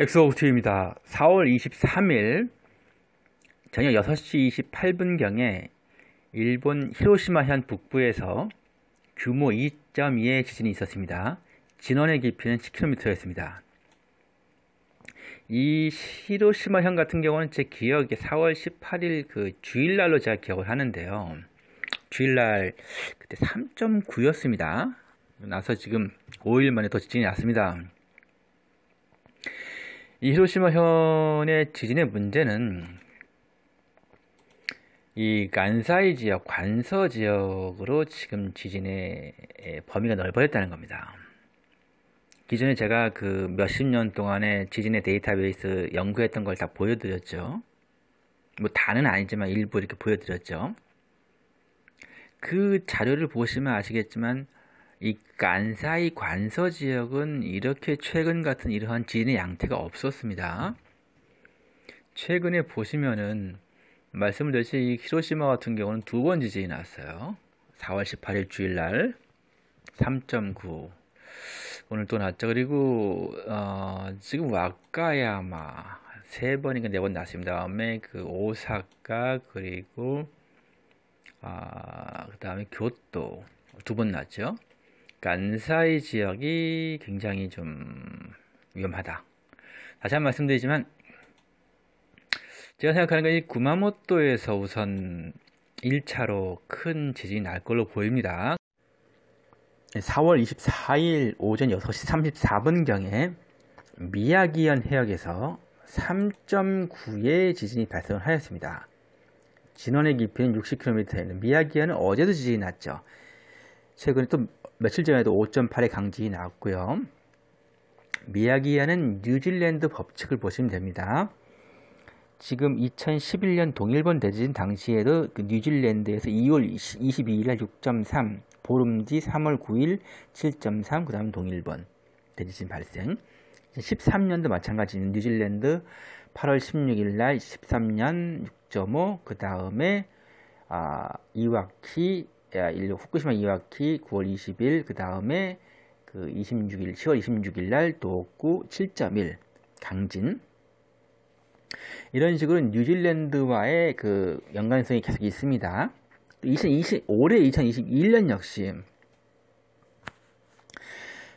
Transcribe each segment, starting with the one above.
엑소호스트입니다. 4월 23일 저녁 6시 28분경에 일본 히로시마현 북부에서 규모 2.2의 지진이 있었습니다. 진원의 깊이는 10km였습니다. 이 히로시마현 같은 경우는 제 기억에 4월 18일 그 주일날로 제가 기억을 하는데요. 주일날 그때 3.9였습니다. 나서 지금 5일 만에 더 지진이 났습니다. 이 히로시마 현의 지진의 문제는 이 간사이 지역, 관서 지역으로 지금 지진의 범위가 넓어졌다는 겁니다. 기존에 제가 그 몇십 년동안에 지진의 데이터베이스 연구했던 걸 다 보여드렸죠. 뭐 다는 아니지만 일부 이렇게 보여드렸죠. 그 자료를 보시면 아시겠지만 이 간사이 관서 지역은 이렇게 최근 같은 이러한 지진의 양태가 없었습니다. 최근에 보시면은 말씀드렸듯이 이 히로시마 같은 경우는 두 번 지진이 났어요. 4월 18일 주일날 3.9 오늘 또 났죠. 그리고 어, 지금 와카야마 세 번인가 네 번 났습니다. 다음에 그 오사카 그리고 아, 그다음에 교토 두 번 났죠. 간사이 지역이 굉장히 좀 위험하다. 다시 한 번 말씀드리지만 제가 생각하는 건이 구마모토에서 우선 1차로 큰 지진이 날 걸로 보입니다. 4월 24일 오전 6시 34분경에 미야기현 해역에서 3.9의 지진이 발생 하였습니다. 진원의 깊이는 60km에 있는 미야기현은 어제도 지진이 났죠. 최근에 또 며칠 전에도 5.8의 강진이 나왔고요. 미야기야는 뉴질랜드 법칙을 보시면 됩니다. 지금 2011년 동일본 대지진 당시에도 그 뉴질랜드에서 2월 22일 날6.3 보름 뒤 3월 9일 7.3그 다음 동일본 대지진 발생 13년도 마찬가지입니다. 뉴질랜드 8월 16일 날 13년 6.5그 다음에 아, 이와키 야, 일류 후쿠시마 이와키 9월 20일 그 다음에 그 26일 10월 26일 날 도호쿠 7.1 강진 이런 식으로 뉴질랜드와의 그 연관성이 계속 있습니다. 2020 올해 2021년 역시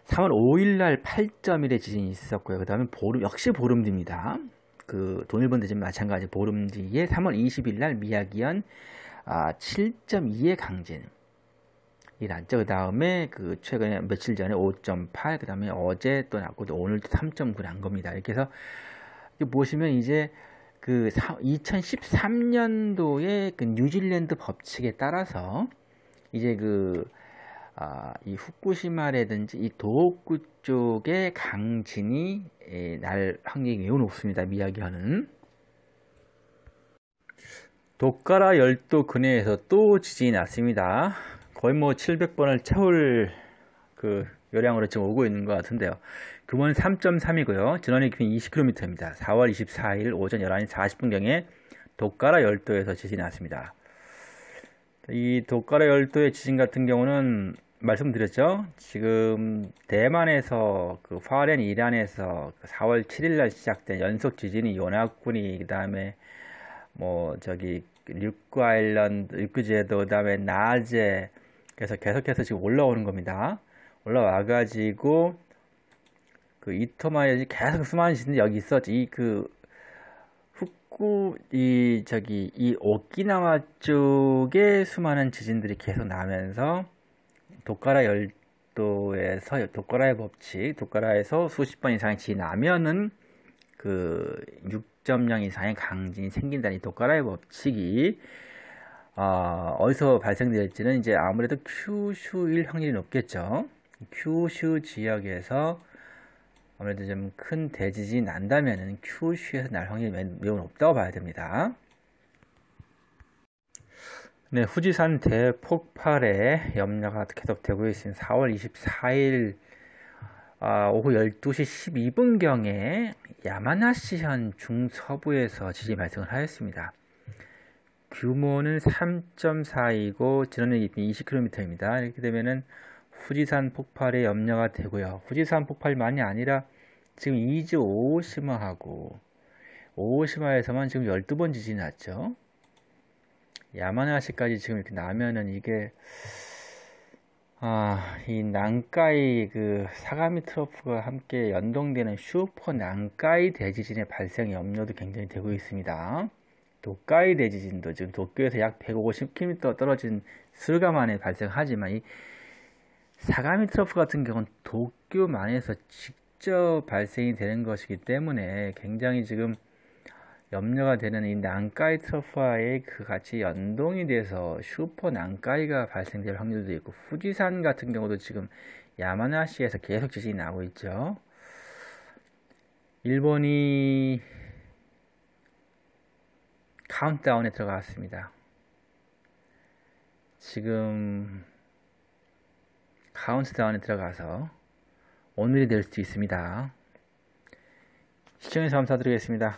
3월 5일 날 8.1의 지진이 있었고요. 그다음에 보름 역시 보름 뒤입니다. 그돈일본대지 마찬가지 보름 뒤에 3월 20일 날 미야기현 아, 7.2의 강진. 이 났죠. 그 다음에 그 최근에 며칠 전에 5.8, 그 다음에 어제 또 났고 또 오늘 도3.9 난 겁니다. 이렇게 해서 보시면 이제 그 2013년도에 그 뉴질랜드 법칙에 따라서 이제 그 아, 이 후쿠시마라든지 이 도호쿠 쪽에 강진이 날 확률이 매우 높습니다. 미야기하는 도카라 열도 근해에서 또 지진이 났습니다. 거의 뭐 700번을 채울 그요량으로 지금 오고 있는 것 같은데요. 금원 3.3이고요. 진원해 기준 20km입니다. 4월 24일 오전 11시 40분경에 도카라 열도에서 지진이 났습니다. 이도카라 열도의 지진 같은 경우는 말씀드렸죠. 지금 대만에서 그화렌 이란에서 4월 그 7일 날 시작된 연속 지진이 연합군이 그다음에 뭐 저기 류크 아일랜드, 류크 제도, 그 다음에 나제 그래서 계속해서 지금 올라오는 겁니다. 올라와가지고 그 이토마에 계속 수많은 시이 여기 있었지. 이그 후쿠 이 저기 이 오키나와 쪽에 수많은 지진들이 계속 나면서 도카라 열도에서 도카라의 법칙, 도카라에서 수십 번 이상 지나면은 그6.0 이상의 강진이 생긴다는 도카라의 법칙이 어, 어디서 발생될지는 이제 아무래도 큐슈일 확률이 높겠죠. 큐슈 지역에서 아무래도 좀 큰 대지진이 난다면은 큐슈에서 날 확률이 매우 높다고 봐야 됩니다. 네, 후지산 대폭발의 염려가 계속되고 있습니다. 4월 24일 아, 오후 12시 12분경에 야마나시현 중서부에서 지진 발생을 하였습니다. 규모는 3.4이고 지난 깊이 20km입니다. 이렇게 되면은 후지산 폭발에 염려가 되고요. 후지산 폭발만이 아니라 지금 이즈 오오시마하고 오오시마에서만 지금 12번 지진이 났죠. 야마나시까지 지금 이렇게 나면은 이게 아, 이 난카이 그 사가미 트러프가 함께 연동되는 슈퍼 난카이 대지진의 발생 염려도 굉장히 되고 있습니다. 도카이 대지진도 지금 도쿄에서 약 150km 떨어진 스가만에 발생하지만 이 사가미 트러프 같은 경우는 도쿄만에서 직접 발생이 되는 것이기 때문에 굉장히 지금 염려가 되는 이 난카이 트러프와의 그 같이 연동이 돼서 슈퍼 난카이가 발생될 확률도 있고 후지산 같은 경우도 지금 야마나시에서 계속 지진이 나고 있죠. 일본이 카운트다운에 들어갔습니다. 지금 카운트다운에 들어가서 오늘이 될 수도 있습니다. 시청해서 감사드리겠습니다.